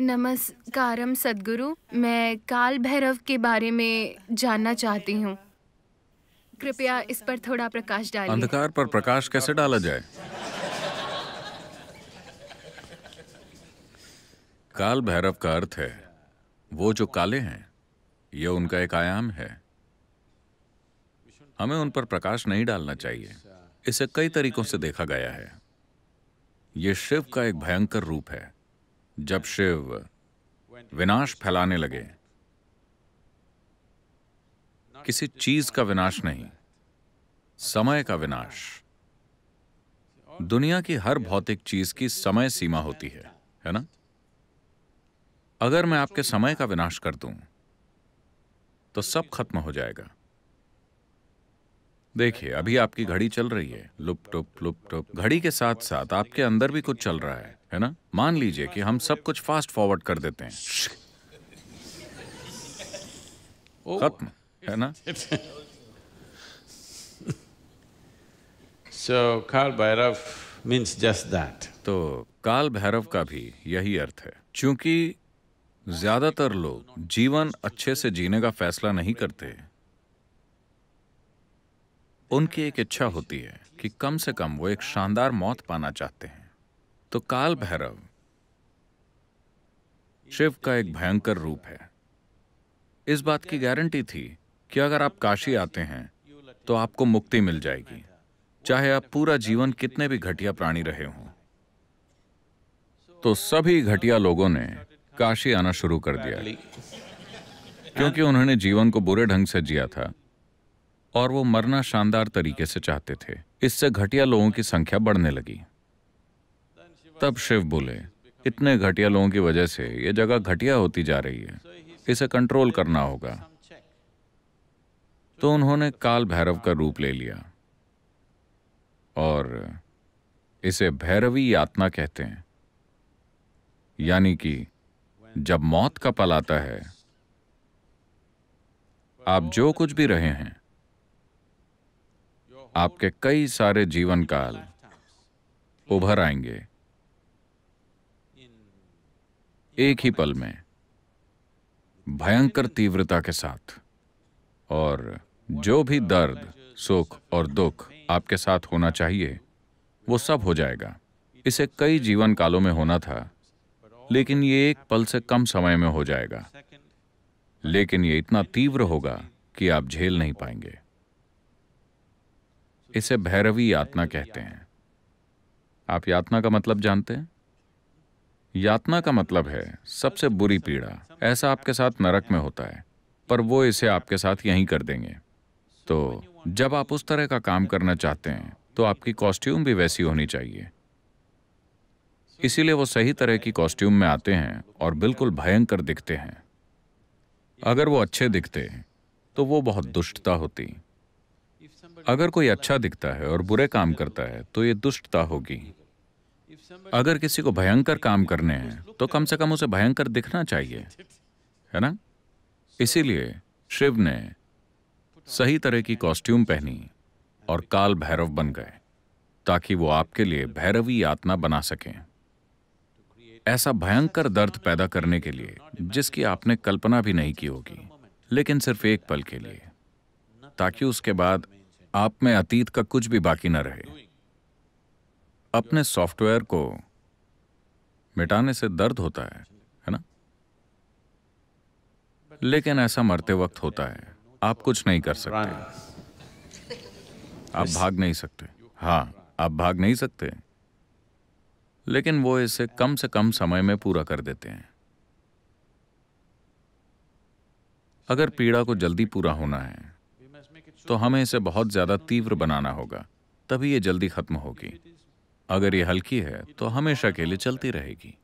नमस्कारम सदगुरु मैं काल भैरव के बारे में जानना चाहती हूँ कृपया इस पर थोड़ा प्रकाश डालिए। अंधकार पर प्रकाश कैसे डाला जाए काल भैरव का अर्थ है वो जो काले हैं यह उनका एक आयाम है हमें उन पर प्रकाश नहीं डालना चाहिए इसे कई तरीकों से देखा गया है यह शिव का एक भयंकर रूप है जब शिव विनाश फैलाने लगे किसी चीज का विनाश नहीं समय का विनाश दुनिया की हर भौतिक चीज की समय सीमा होती है है ना अगर मैं आपके समय का विनाश कर दूं तो सब खत्म हो जाएगा देखिए अभी आपकी घड़ी चल रही है लुप टुप लुप टुप घड़ी के साथ साथ आपके अंदर भी कुछ चल रहा है है ना मान लीजिए कि हम सब कुछ फास्ट फॉरवर्ड कर देते हैं खत्म है ना सो काल भैरव मीन्स जस्ट दैट तो काल भैरव का भी यही अर्थ है क्योंकि ज्यादातर लोग जीवन अच्छे से जीने का फैसला नहीं करते उनकी एक इच्छा होती है कि कम से कम वो एक शानदार मौत पाना चाहते हैं तो काल भैरव शिव का एक भयंकर रूप है इस बात की गारंटी थी कि अगर आप काशी आते हैं तो आपको मुक्ति मिल जाएगी चाहे आप पूरा जीवन कितने भी घटिया प्राणी रहे हों तो सभी घटिया लोगों ने काशी आना शुरू कर दिया क्योंकि उन्होंने जीवन को बुरे ढंग से जिया था और वो मरना शानदार तरीके से चाहते थे इससे घटिया लोगों की संख्या बढ़ने लगी तब शिव बोले इतने घटिया लोगों की वजह से ये जगह घटिया होती जा रही है इसे कंट्रोल करना होगा तो उन्होंने काल भैरव का रूप ले लिया और इसे भैरवी यातना कहते हैं यानी कि जब मौत का पल आता है आप जो कुछ भी रहे हैं आपके कई सारे जीवन काल उभर आएंगे एक ही पल में भयंकर तीव्रता के साथ और जो भी दर्द सुख और दुख आपके साथ होना चाहिए वो सब हो जाएगा इसे कई जीवन कालों में होना था लेकिन ये एक पल से कम समय में हो जाएगा लेकिन ये इतना तीव्र होगा कि आप झेल नहीं पाएंगे इसे भैरवी यातना कहते हैं आप यातना का मतलब जानते हैं यातना का मतलब है सबसे बुरी पीड़ा ऐसा आपके साथ नरक में होता है पर वो इसे आपके साथ यहीं कर देंगे तो जब आप उस तरह का काम करना चाहते हैं तो आपकी कॉस्ट्यूम भी वैसी होनी चाहिए इसीलिए वो सही तरह की कॉस्ट्यूम में आते हैं और बिल्कुल भयंकर दिखते हैं अगर वो अच्छे दिखते तो वो बहुत दुष्टता होती अगर कोई अच्छा दिखता है और बुरे काम करता है तो ये दुष्टता होगी अगर किसी को भयंकर काम करने हैं तो कम से कम उसे भयंकर दिखना चाहिए है ना इसीलिए शिव ने सही तरह की कॉस्ट्यूम पहनी और काल भैरव बन गए ताकि वो आपके लिए भैरवी यातना बना सकें ऐसा भयंकर दर्द पैदा करने के लिए जिसकी आपने कल्पना भी नहीं की होगी लेकिन सिर्फ एक पल के लिए ताकि उसके बाद आप में अतीत का कुछ भी बाकी न रहे अपने सॉफ्टवेयर को मिटाने से दर्द होता है है ना लेकिन ऐसा मरते वक्त होता है आप कुछ नहीं कर सकते आप भाग नहीं सकते हाँ आप भाग नहीं सकते लेकिन वो इसे कम से कम समय में पूरा कर देते हैं अगर पीड़ा को जल्दी पूरा होना है तो हमें इसे बहुत ज्यादा तीव्र बनाना होगा तभी ये जल्दी खत्म होगी अगर ये हल्की है तो हमेशा के लिए चलती रहेगी